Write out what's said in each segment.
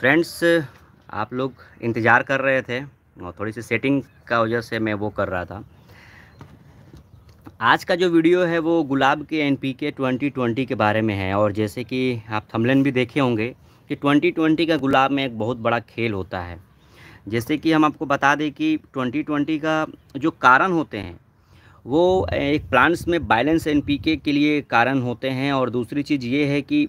friends आप लोग इंतज़ार कर रहे थे और थोड़ी सी सेटिंग का वजह से मैं वो कर रहा था आज का जो वीडियो है वो गुलाब के N P K twenty twenty के बारे में है और जैसे कि आप थमलेन भी देखे होंगे कि ट्वेंटी ट्वेंटी का गुलाब में एक बहुत बड़ा खेल होता है जैसे कि हम आपको बता दें कि ट्वेंटी ट्वेंटी का जो कारण होते हैं वो एक प्लांट्स में बैलेंस एन पी के लिए कारण होते हैं और दूसरी चीज़ ये है कि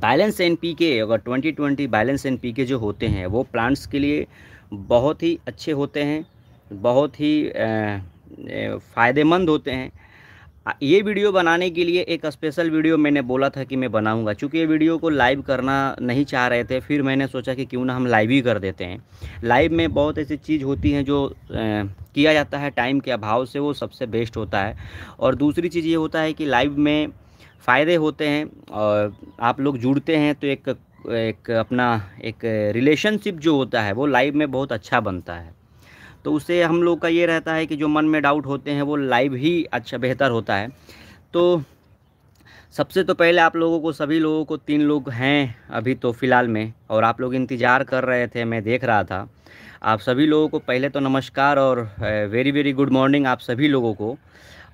बैलेंस एन पी के अगर twenty twenty balance N P K जो होते हैं वो प्लांट्स के लिए बहुत ही अच्छे होते हैं बहुत ही फ़ायदेमंद होते हैं ये वीडियो बनाने के लिए एक स्पेशल वीडियो मैंने बोला था कि मैं बनाऊंगा चूँकि ये वीडियो को लाइव करना नहीं चाह रहे थे फिर मैंने सोचा कि क्यों ना हम लाइव ही कर देते हैं लाइव में बहुत ऐसी चीज़ होती हैं जो किया जाता है टाइम के अभाव से वो सबसे बेस्ट होता है और दूसरी चीज़ ये होता है कि लाइव में फ़ायदे होते हैं और आप लोग जुड़ते हैं तो एक एक अपना एक रिलेशनशिप जो होता है वो लाइव में बहुत अच्छा बनता है तो उससे हम लोग का ये रहता है कि जो मन में डाउट होते हैं वो लाइव ही अच्छा बेहतर होता है तो सबसे तो पहले आप लोगों को सभी लोगों को तीन लोग हैं अभी तो फ़िलहाल में और आप लोग इंतज़ार कर रहे थे मैं देख रहा था आप सभी लोगों को पहले तो नमस्कार और वेरी वेरी गुड मॉर्निंग आप सभी लोगों को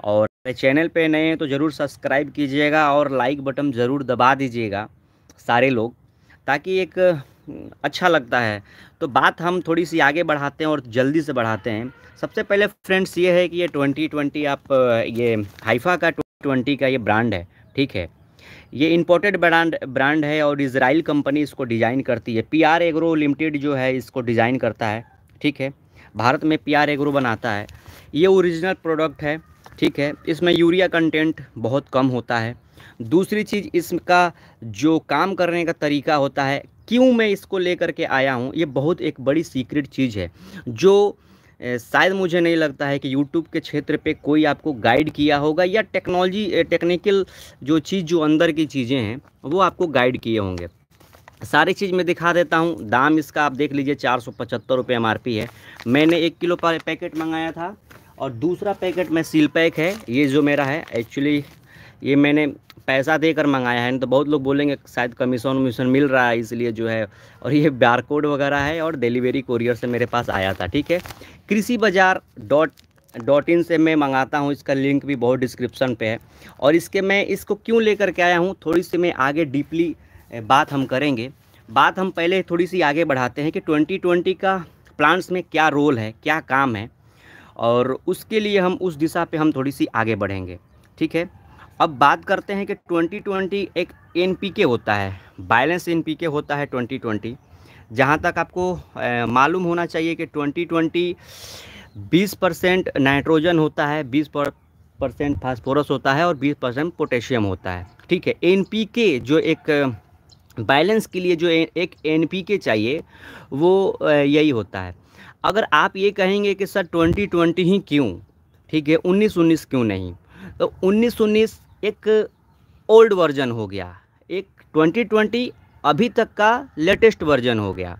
और चैनल पे नए हैं तो ज़रूर सब्सक्राइब कीजिएगा और लाइक बटन ज़रूर दबा दीजिएगा सारे लोग ताकि एक हम्म, अच्छा लगता है तो बात हम थोड़ी सी आगे बढ़ाते हैं और जल्दी से बढ़ाते हैं सबसे पहले फ्रेंड्स ये है कि ये ट्वेंटी ट्वेंटी आप ये हाइफा का ट्वेंटी का ये ब्रांड है ठीक है ये इम्पोर्टेड ब्रांड ब्रांड है और इसराइल कंपनी इसको डिज़ाइन करती है पी आर एग्रो लिमिटेड जो है इसको डिज़ाइन करता है ठीक है भारत में पी आर एग्रो बनाता है ये ओरिजिनल प्रोडक्ट है ठीक है इसमें यूरिया कंटेंट बहुत कम होता है दूसरी चीज़ इसका जो काम करने का तरीका होता है क्यों मैं इसको लेकर के आया हूँ ये बहुत एक बड़ी सीक्रेट चीज़ है जो शायद मुझे नहीं लगता है कि यूट्यूब के क्षेत्र पे कोई आपको गाइड किया होगा या टेक्नोलॉजी टेक्निकल जो चीज़ जो अंदर की चीज़ें हैं वो आपको गाइड किए होंगे सारी चीज़ मैं दिखा देता हूँ दाम इसका आप देख लीजिए चार सौ पचहत्तर रुपये एम है मैंने एक किलो पैकेट मंगाया था और दूसरा पैकेट में सील पैक है ये जो मेरा है एक्चुअली ये मैंने पैसा देकर मंगाया है तो बहुत लोग बोलेंगे शायद कमीशन वमीशन मिल रहा है इसलिए जो है और ये बार कोड वगैरह है और डिलीवरी कोरियर से मेरे पास आया था ठीक है कृषि बाज़ार डॉट डॉट इन से मैं मंगाता हूँ इसका लिंक भी बहुत डिस्क्रिप्शन पे है और इसके मैं इसको क्यों लेकर के आया हूँ थोड़ी सी मैं आगे डीपली बात हम करेंगे बात हम पहले थोड़ी सी आगे बढ़ाते हैं कि ट्वेंटी का प्लांट्स में क्या रोल है क्या काम है और उसके लिए हम उस दिशा पे हम थोड़ी सी आगे बढ़ेंगे ठीक है अब बात करते हैं कि 2020 एक एन होता है बैलेंस एन होता है 2020 जहाँ तक आपको मालूम होना चाहिए कि 2020 20 परसेंट नाइट्रोजन होता है 20 परसेंट फास्फोरस होता है और 20 परसेंट पोटेशियम होता है ठीक है के जो एक बैलेंस के लिए जो एक के चाहिए वो यही होता है अगर आप ये कहेंगे कि सर ट्वेंटी ट्वेंटी ही क्यों ठीक है उन्नीस उन्नीस क्यों नहीं तो उन्नीस उन्नीस एक ओल्ड वर्जन हो गया एक ट्वेंटी ट्वेंटी अभी तक का लेटेस्ट वर्जन हो गया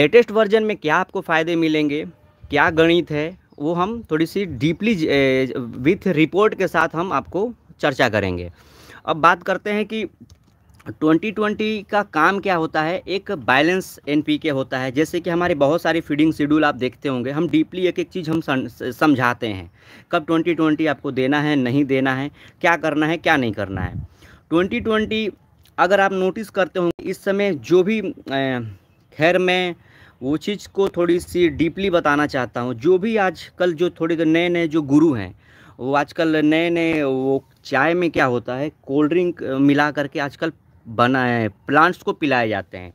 लेटेस्ट वर्जन में क्या आपको फ़ायदे मिलेंगे क्या गणित है वो हम थोड़ी सी डीपली विथ रिपोर्ट के साथ हम आपको चर्चा करेंगे अब बात करते हैं कि 2020 का काम क्या होता है एक बैलेंस एनपीके होता है जैसे कि हमारे बहुत सारे फीडिंग शेड्यूल आप देखते होंगे हम डीपली एक एक चीज़ हम समझाते हैं कब 2020 आपको देना है नहीं देना है क्या करना है क्या नहीं करना है 2020 अगर आप नोटिस करते होंगे इस समय जो भी खैर मैं वो चीज़ को थोड़ी सी डीपली बताना चाहता हूँ जो भी आजकल जो थोड़े नए नए जो गुरु हैं वो आजकल नए नए वो चाय में क्या होता है कोल्ड ड्रिंक मिला करके आजकल बनाए प्लांट्स को पिलाए जाते हैं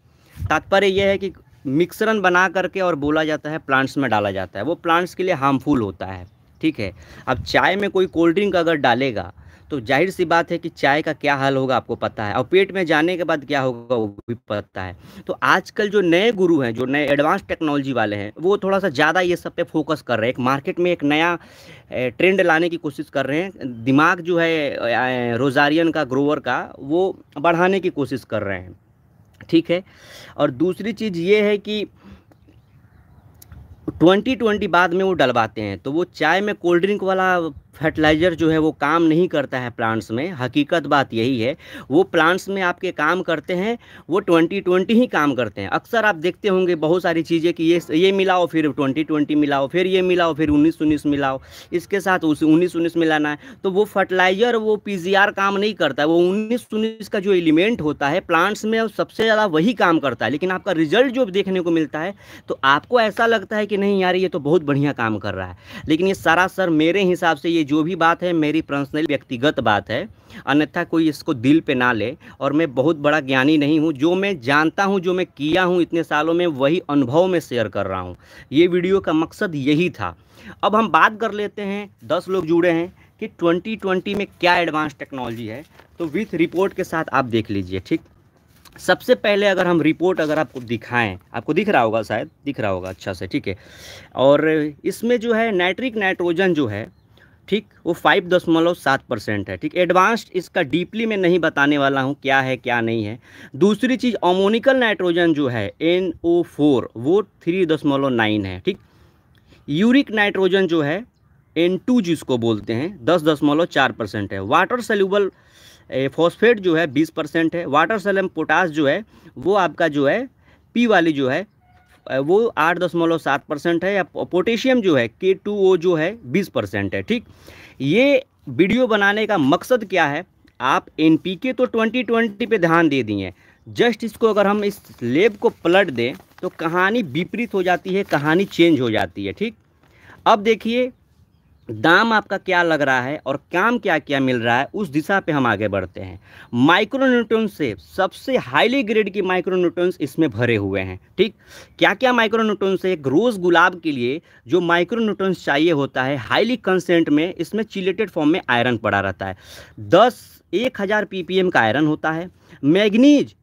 तात्पर्य यह है कि मिक्सरन बना करके और बोला जाता है प्लांट्स में डाला जाता है वो प्लांट्स के लिए हार्मफुल होता है ठीक है अब चाय में कोई कोल्ड ड्रिंक अगर डालेगा तो जाहिर सी बात है कि चाय का क्या हाल होगा आपको पता है और पेट में जाने के बाद क्या होगा वो भी पता है तो आजकल जो नए गुरु हैं जो नए एडवांस टेक्नोलॉजी वाले हैं वो थोड़ा सा ज़्यादा ये सब पे फोकस कर रहे हैं एक मार्केट में एक नया ट्रेंड लाने की कोशिश कर रहे हैं दिमाग जो है रोजारियन का ग्रोवर का वो बढ़ाने की कोशिश कर रहे हैं ठीक है और दूसरी चीज़ ये है कि ट्वेंटी ट्वेंटी बाद में वो डलवाते हैं तो वो चाय में कोल्ड ड्रिंक वाला फर्टिलाइज़र जो है वो काम नहीं करता है प्लांट्स में हकीकत बात यही है वो प्लांट्स में आपके काम करते हैं वो ट्वेंटी ट्वेंटी ही काम करते हैं अक्सर आप देखते होंगे बहुत सारी चीज़ें कि ये ये मिलाओ फिर ट्वेंटी ट्वेंटी मिलाओ फिर ये मिलाओ फिर उन्नीस उन्नीस मिलाओ इसके साथ उस उन्नीस उन्नीस मिलाना है तो वो फर्टिलाइज़र वो पी काम नहीं करता वो उन्नीस उन्नीस का जो एलिमेंट होता है प्लांट्स में सबसे ज़्यादा वही काम करता है लेकिन आपका रिजल्ट जो देखने को मिलता है तो आपको ऐसा लगता है कि नहीं यार ये तो बहुत बढ़िया काम कर रहा है लेकिन ये सरासर मेरे हिसाब से ये जो भी बात है मेरी पर्सनल व्यक्तिगत बात है अन्यथा कोई इसको दिल पे ना ले और मैं बहुत बड़ा ज्ञानी नहीं हूँ जो मैं जानता हूँ जो मैं किया हूँ इतने सालों में वही अनुभव में शेयर कर रहा हूँ ये वीडियो का मकसद यही था अब हम बात कर लेते हैं दस लोग जुड़े हैं कि ट्वेंटी में क्या एडवांस टेक्नोलॉजी है तो विथ रिपोर्ट के साथ आप देख लीजिए ठीक सबसे पहले अगर हम रिपोर्ट अगर आपको दिखाएं आपको दिख रहा होगा शायद दिख रहा होगा अच्छा से ठीक है और इसमें जो है नाइट्रिक नाइट्रोजन जो है ठीक वो फाइव दशमलव सात परसेंट है ठीक एडवांस्ड इसका डीपली मैं नहीं बताने वाला हूँ क्या है क्या नहीं है दूसरी चीज़ अमोनिकल नाइट्रोजन जो है एन ओ फोर वो थ्री दशमलव नाइन है ठीक यूरिक नाइट्रोजन जो है एन टू जिसको बोलते हैं दस दशमलव चार परसेंट है वाटर सेल्यूबल फॉस्फेट जो है बीस परसेंट है वाटर सेलम पोटास जो है वो आपका जो है पी वाली जो है वो आठ दशमलव सात परसेंट है या पोटेशियम जो है के टू ओ जो है बीस परसेंट है ठीक ये वीडियो बनाने का मकसद क्या है आप एन पी के तो ट्वेंटी ट्वेंटी पे ध्यान दे दिए जस्ट इसको अगर हम इस लेब को पलट दें तो कहानी विपरीत हो जाती है कहानी चेंज हो जाती है ठीक अब देखिए दाम आपका क्या लग रहा है और काम क्या क्या मिल रहा है उस दिशा पे हम आगे बढ़ते हैं माइक्रोन्यूट्रंस से सबसे हाईली ग्रेड की माइक्रोन्यूट्रंस इसमें भरे हुए हैं ठीक क्या क्या माइक्रोन्यूट्रंस है एक रोज़ गुलाब के लिए जो माइक्रोन्यूट्रंस चाहिए होता है हाईली कंसेंट में इसमें चिलेटेड फॉर्म में आयरन पड़ा रहता है दस एक हज़ार पी का आयरन होता है मैगनीज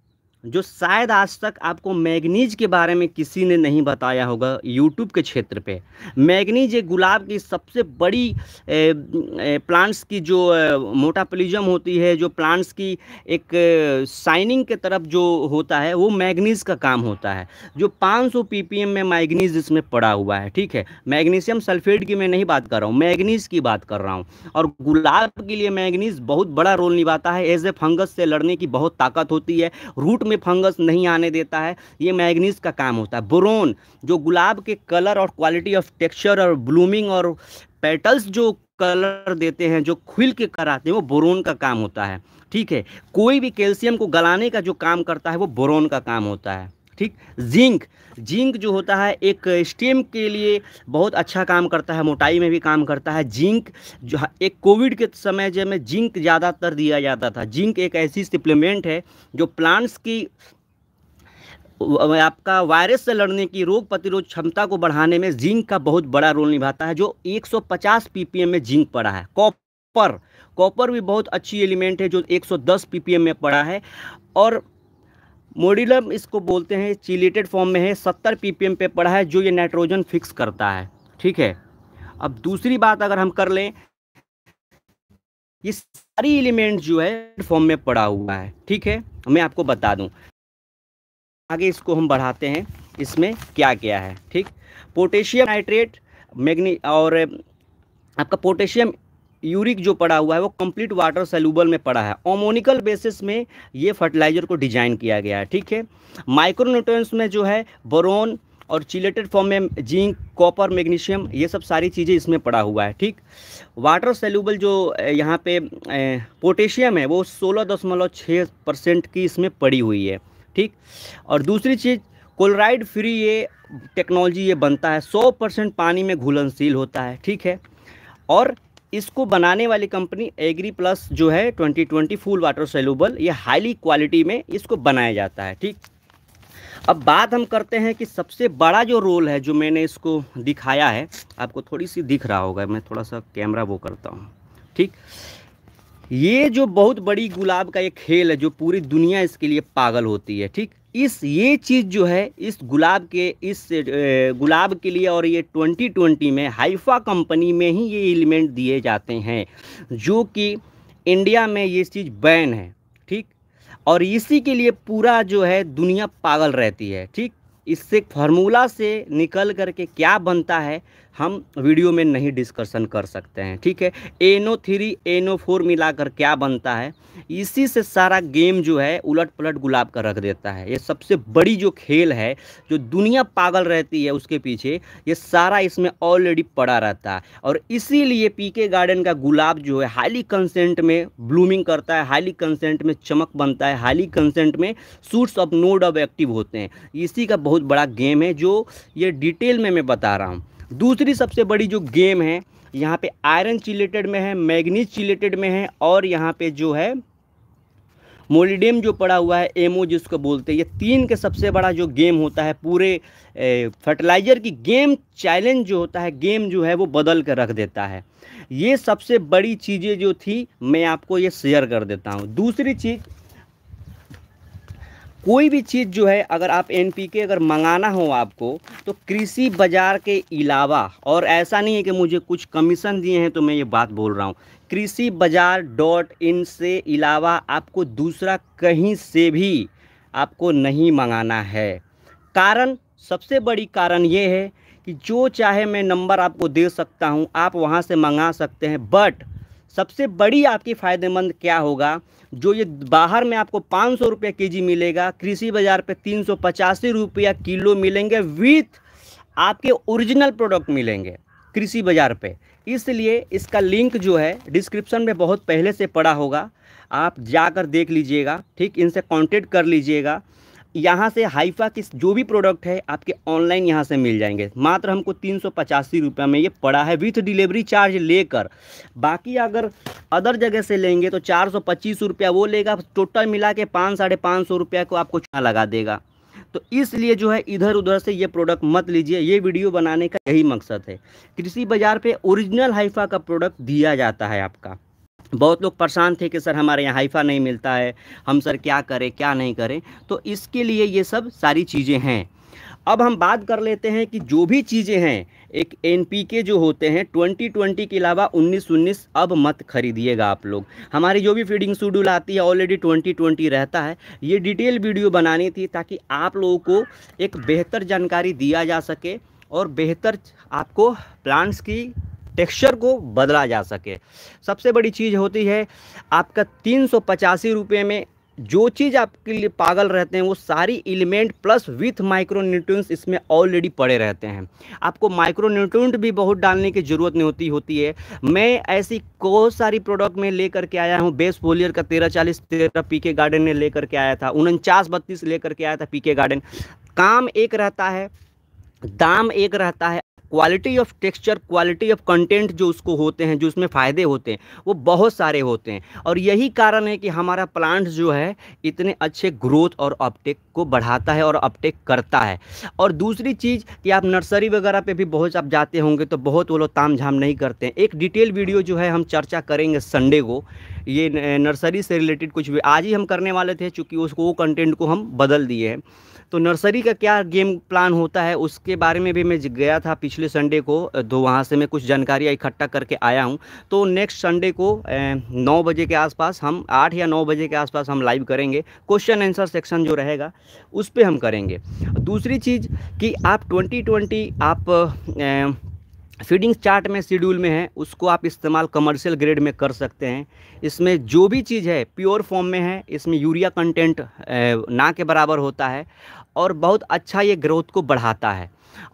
जो शायद आज तक आपको मैगनीज के बारे में किसी ने नहीं बताया होगा यूट्यूब के क्षेत्र पे मैगनीज एक गुलाब की सबसे बड़ी ए, ए, प्लांट्स की जो मोटापलिजम होती है जो प्लांट्स की एक शाइनिंग के तरफ जो होता है वो मैगनीज का काम होता है जो 500 पीपीएम में मैगनीज इसमें पड़ा हुआ है ठीक है मैग्नीशियम सल्फेट की मैं नहीं बात कर रहा हूँ मैगनीज की बात कर रहा हूँ और गुलाब के लिए मैगनीज बहुत बड़ा रोल निभाता है एज ए फंगस से लड़ने की बहुत ताकत होती है रूट में फंगस नहीं आने देता है ये मैग्नीज का काम होता है बोरोन जो गुलाब के कलर और क्वालिटी ऑफ टेक्सचर और ब्लूमिंग और पेटल्स जो कलर देते हैं जो खुल के कराते हैं वो बोरोन का काम होता है ठीक है कोई भी कैल्शियम को गलाने का जो काम करता है वो बोरोन का काम होता है ठीक जिंक जिंक जो होता है एक स्टेम के लिए बहुत अच्छा काम करता है मोटाई में भी काम करता है जिंक जो एक कोविड के समय जब में जिंक ज़्यादातर दिया जाता था जिंक एक ऐसी सप्लीमेंट है जो प्लांट्स की आपका वायरस से लड़ने की रोग प्रतिरोध क्षमता को बढ़ाने में जिंक का बहुत बड़ा रोल निभाता है जो 150 ppm में जिंक पड़ा है कॉपर कॉपर भी बहुत अच्छी एलिमेंट है जो 110 पीपीएम में पड़ा है और मोडिलम इसको बोलते हैं चिलेटेड फॉर्म में है सत्तर एम पे पड़ा है जो ये नाइट्रोजन फिक्स करता है ठीक है अब दूसरी बात अगर हम कर लें ये सारी एलिमेंट जो है फॉर्म में पड़ा हुआ है ठीक है मैं आपको बता दूं आगे इसको हम बढ़ाते हैं इसमें क्या क्या है ठीक पोटेशियम नाइट्रेट मैग्नी और आपका पोटेशियम यूरिक जो पड़ा हुआ है वो कंप्लीट वाटर सेलूबल में पड़ा है ओमोनिकल बेसिस में ये फर्टिलाइजर को डिजाइन किया गया है ठीक है माइक्रोन्यूट्रंस में जो है बोरोन और चिलेटेड फॉर्म में जिंक कॉपर मैग्नीशियम ये सब सारी चीज़ें इसमें पड़ा हुआ है ठीक वाटर सेल्यूबल जो यहाँ पे पोटेशियम है वो सोलह दशमलव छः परसेंट की इसमें पड़ी हुई है ठीक और दूसरी चीज़ क्लोराइड फ्री ये टेक्नोलॉजी ये बनता है सौ परसेंट पानी में घुलनशील होता है ठीक है और इसको बनाने वाली कंपनी एग्री प्लस जो है 2020 फुल वाटर सेलूबल ये हाईली क्वालिटी में इसको बनाया जाता है ठीक अब बात हम करते हैं कि सबसे बड़ा जो रोल है जो मैंने इसको दिखाया है आपको थोड़ी सी दिख रहा होगा मैं थोड़ा सा कैमरा वो करता हूँ ठीक ये जो बहुत बड़ी गुलाब का ये खेल है जो पूरी दुनिया इसके लिए पागल होती है ठीक इस ये चीज़ जो है इस गुलाब के इस गुलाब के लिए और ये 2020 में हाइफा कंपनी में ही ये एलिमेंट दिए जाते हैं जो कि इंडिया में ये चीज़ बैन है ठीक और इसी के लिए पूरा जो है दुनिया पागल रहती है ठीक इससे फार्मूला से निकल करके क्या बनता है हम वीडियो में नहीं डिस्कशन कर सकते हैं ठीक है एनो थ्री एनो फोर मिला कर क्या बनता है इसी से सारा गेम जो है उलट पलट गुलाब का रख देता है ये सबसे बड़ी जो खेल है जो दुनिया पागल रहती है उसके पीछे ये सारा इसमें ऑलरेडी पड़ा रहता है और इसीलिए पीके गार्डन का गुलाब जो है हाईली कंसेंट में ब्लूमिंग करता है हाईली कंसेंट में चमक बनता है हाईली कंसेंट में suits of node of active होते हैं इसी का बहुत बड़ा गेम है जो ये डिटेल में मैं बता रहा हूँ दूसरी सबसे बड़ी जो गेम है यहाँ पे आयरन चिलेटेड में है मैग्नीज चिलेटेड में है और यहाँ पे जो है मोलिडियम जो पड़ा हुआ है एमओ जिसको बोलते हैं ये तीन के सबसे बड़ा जो गेम होता है पूरे फर्टिलाइज़र की गेम चैलेंज जो होता है गेम जो है वो बदल कर रख देता है ये सबसे बड़ी चीज़ें जो थी मैं आपको ये शेयर कर देता हूँ दूसरी चीज़ कोई भी चीज़ जो है अगर आप एन अगर मंगाना हो आपको तो कृषि बाज़ार के अलावा और ऐसा नहीं है कि मुझे कुछ कमीशन दिए हैं तो मैं ये बात बोल रहा हूँ कृषि बाज़ार डॉट इन से अलावा आपको दूसरा कहीं से भी आपको नहीं मंगाना है कारण सबसे बड़ी कारण ये है कि जो चाहे मैं नंबर आपको दे सकता हूँ आप वहाँ से मंगा सकते हैं बट सबसे बड़ी आपकी फ़ायदेमंद क्या होगा जो ये बाहर में आपको पाँच सौ रुपये के जी मिलेगा कृषि बाज़ार पे तीन सौ पचासी रुपया किलो मिलेंगे विथ आपके ओरिजिनल प्रोडक्ट मिलेंगे कृषि बाज़ार पे इसलिए इसका लिंक जो है डिस्क्रिप्शन में बहुत पहले से पड़ा होगा आप जाकर देख लीजिएगा ठीक इनसे कॉन्टेक्ट कर लीजिएगा यहाँ से हाइफा के जो भी प्रोडक्ट है आपके ऑनलाइन यहाँ से मिल जाएंगे मात्र हमको तीन सौ पचासी रुपये में ये पड़ा है विथ डिलीवरी चार्ज लेकर बाकी अगर अदर जगह से लेंगे तो चार सौ पच्चीस रुपया वो लेगा टोटल मिला के पाँच साढ़े पाँच सौ रुपया को आपको छा लगा देगा तो इसलिए जो है इधर उधर से ये प्रोडक्ट मत लीजिए ये वीडियो बनाने का यही मकसद है कृषि बाज़ार पर ओरिजिनल हाइफा का प्रोडक्ट दिया जाता है आपका बहुत लोग परेशान थे कि सर हमारे यहाँ हाइफा नहीं मिलता है हम सर क्या करें क्या नहीं करें तो इसके लिए ये सब सारी चीज़ें हैं अब हम बात कर लेते हैं कि जो भी चीज़ें हैं एक एन के जो होते हैं 2020 के अलावा उन्नीस उन्नीस अब मत खरीदिएगा आप लोग हमारी जो भी फीडिंग शेड्यूल आती है ऑलरेडी 2020 रहता है ये डिटेल वीडियो बनानी थी ताकि आप लोगों को एक बेहतर जानकारी दिया जा सके और बेहतर आपको प्लांट्स की टेक्सचर को बदला जा सके सबसे बड़ी चीज़ होती है आपका तीन सौ पचासी रुपये में जो चीज़ आपके लिए पागल रहते हैं वो सारी element plus with micro nutrients इसमें ऑलरेडी पड़े रहते हैं आपको माइक्रो न्यूट्रंट भी बहुत डालने की ज़रूरत नहीं होती होती है मैं ऐसी बहुत सारी प्रोडक्ट में लेकर के आया हूँ बेस पोलियर का तेरह चालीस तेरह पी के गार्डन ने लेकर के आया था उनचास बत्तीस लेकर के आया था पी के गार्डन काम एक रहता है दाम एक रहता है quality of texture quality of content जो उसको होते हैं जो उसमें फ़ायदे होते हैं वो बहुत सारे होते हैं और यही कारण है कि हमारा प्लांट जो है इतने अच्छे ग्रोथ और अपटेक को बढ़ाता है और अपटेक करता है और दूसरी चीज़ कि आप नर्सरी वगैरह पे भी बहुत आप जाते होंगे तो बहुत वो लोग ताम झाम नहीं करते हैं एक डिटेल वीडियो जो है हम चर्चा करेंगे संडे को ये नर्सरी से रिलेटेड कुछ भी आज ही हम करने वाले थे चूँकि उसको वो कंटेंट को हम बदल दिए हैं तो नर्सरी का क्या गेम प्लान होता है उसके बारे में भी मैं गया था पिछले संडे को तो वहाँ से मैं कुछ जानकारी इकट्ठा करके आया हूँ तो नेक्स्ट संडे को नौ बजे के आसपास हम आठ या नौ बजे के आसपास हम लाइव करेंगे क्वेश्चन आंसर सेक्शन जो रहेगा उस पर हम करेंगे दूसरी चीज़ कि आप ट्वेंटी ट्वेंटी आप ए, फीडिंग चार्ट में शेड्यूल में है उसको आप इस्तेमाल कमर्शियल ग्रेड में कर सकते हैं इसमें जो भी चीज़ है प्योर फॉर्म में है इसमें यूरिया कंटेंट ना के बराबर होता है और बहुत अच्छा ये ग्रोथ को बढ़ाता है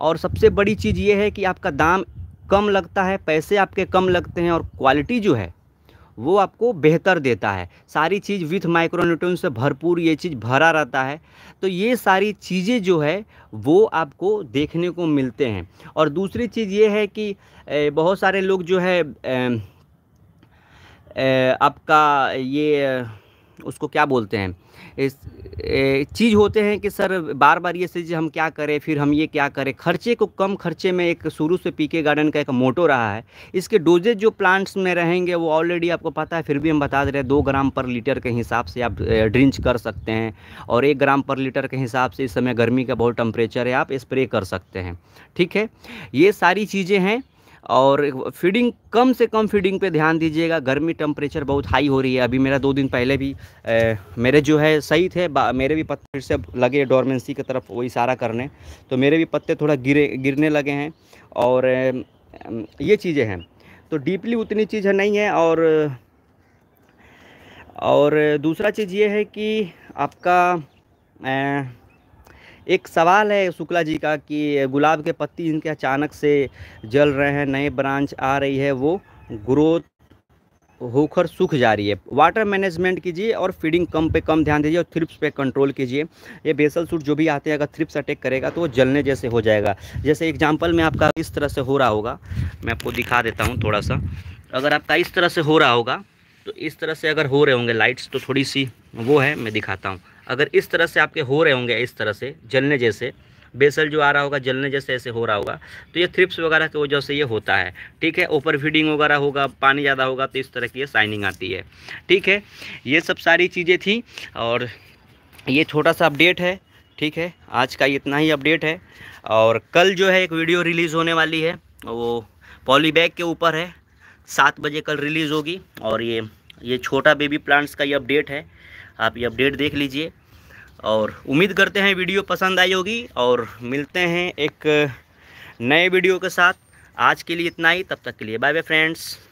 और सबसे बड़ी चीज़ ये है कि आपका दाम कम लगता है पैसे आपके कम लगते हैं और क्वालिटी जो है वो आपको बेहतर देता है सारी चीज़ विथ माइक्रोन्यूट्रन से भरपूर ये चीज़ भरा रहता है तो ये सारी चीज़ें जो है वो आपको देखने को मिलते हैं और दूसरी चीज़ ये है कि बहुत सारे लोग जो है आपका ये उसको क्या बोलते हैं चीज़ होते हैं कि सर बार बार ये चीज़ हम क्या करें फिर हम ये क्या करें खर्चे को कम खर्चे में एक शुरू से पीके गार्डन का एक मोटो रहा है इसके डोजेज जो प्लांट्स में रहेंगे वो ऑलरेडी आपको पता है फिर भी हम बता दे रहे हैं दो ग्राम पर लीटर के हिसाब से आप ड्रिंच कर सकते हैं और एक ग्राम पर लीटर के हिसाब से इस समय गर्मी का बहुत टम्परेचर है आप स्प्रे कर सकते हैं ठीक है ये सारी चीज़ें हैं और फीडिंग कम से कम फीडिंग पे ध्यान दीजिएगा गर्मी टेम्परेचर बहुत हाई हो रही है अभी मेरा दो दिन पहले भी ए, मेरे जो है सही थे मेरे भी पत्ते फिर से लगे डॉर्मेंसी की तरफ वो इशारा करने तो मेरे भी पत्ते थोड़ा गिरे गिरने लगे हैं और ए, ये चीज़ें हैं तो डीपली उतनी चीज़ नहीं है और और दूसरा चीज़ ये है कि आपका ए, एक सवाल है शुक्ला जी का कि गुलाब के पत्ती इनके अचानक से जल रहे हैं नए ब्रांच आ रही है वो ग्रोथ होकर सूख जा रही है वाटर मैनेजमेंट कीजिए और फीडिंग कम पे कम ध्यान दीजिए और थ्रिप्स पे कंट्रोल कीजिए ये बेसल सूट जो भी आते हैं अगर थ्रिप्स अटैक करेगा तो वो जलने जैसे हो जाएगा जैसे एग्जाम्पल में आपका इस तरह से हो रहा होगा मैं आपको दिखा देता हूँ थोड़ा सा अगर आपका इस तरह से हो रहा होगा तो इस तरह से अगर हो रहे होंगे लाइट्स तो थोड़ी सी वो है मैं दिखाता हूँ अगर इस तरह से आपके हो रहे होंगे इस तरह से जलने जैसे बेसल जो आ रहा होगा जलने जैसे ऐसे हो रहा होगा तो ये थ्रिप्स वगैरह की वजह से ये होता है ठीक है ओवर फीडिंग वगैरह होगा पानी ज़्यादा होगा तो इस तरह की ये साइनिंग आती है ठीक है ये सब सारी चीज़ें थी और ये छोटा सा अपडेट है ठीक है आज का इतना ही अपडेट है और कल जो है एक वीडियो रिलीज़ होने वाली है वो पॉलीबैग के ऊपर है सात बजे कल रिलीज़ होगी और ये ये छोटा बेबी प्लांट्स का ये अपडेट है आप ये अपडेट देख लीजिए और उम्मीद करते हैं वीडियो पसंद आई होगी और मिलते हैं एक नए वीडियो के साथ आज के लिए इतना ही तब तक के लिए बाय बाय फ्रेंड्स